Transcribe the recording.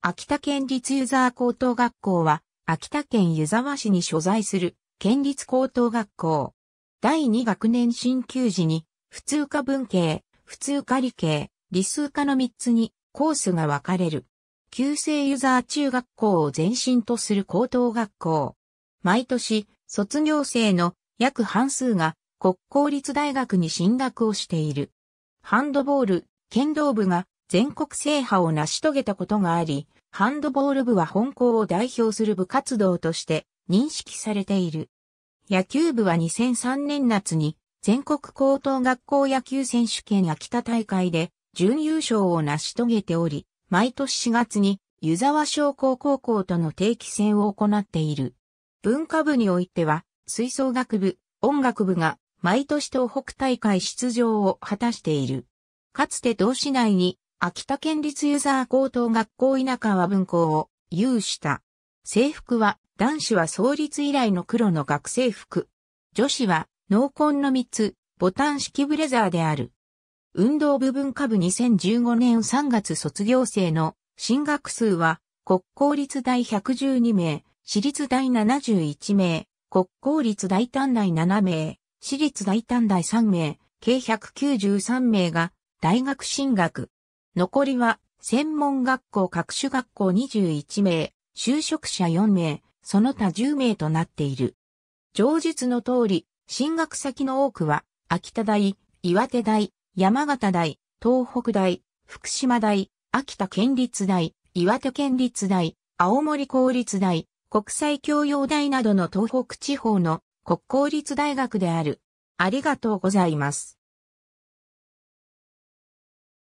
秋田県立湯沢高等学校は、秋田県湯沢市に所在する県立高等学校。第2学年進級時に、普通科文系、普通科理系、理数科の3つにコースが分かれる。旧制湯沢中学校を前身とする高等学校。毎年、卒業生の約半数が国公立大学に進学をしている。ハンドボール、剣道部が全国制覇を成し遂げたことがあり、ハンドボール部は本校を代表する部活動として認識されている。野球部は2003年夏に全国高等学校野球選手権秋田大会で準優勝を成し遂げており、毎年4月に湯沢商工高校との定期戦を行っている。文化部においては、吹奏楽部、音楽部が毎年東北大会出場を果たしている。かつて同市内に秋田県立湯沢高等学校稲川文校を有した。制服は男子は創立以来の黒の学生服。女子は濃紺の3つ、ボタン式ブレザーである。運動部文化部2015年3月卒業生の進学数は国公立大112名、私立大71名、国公立大短大7名、私立大短大3名、計193名が大学進学。残りは、専門学校各種学校21名、就職者4名、その他10名となっている。上述の通り、進学先の多くは、秋田大、岩手大、山形大、東北大、福島大、秋田県立大、岩手県立大、青森公立大、国際教養大などの東北地方の国公立大学である。ありがとうございます。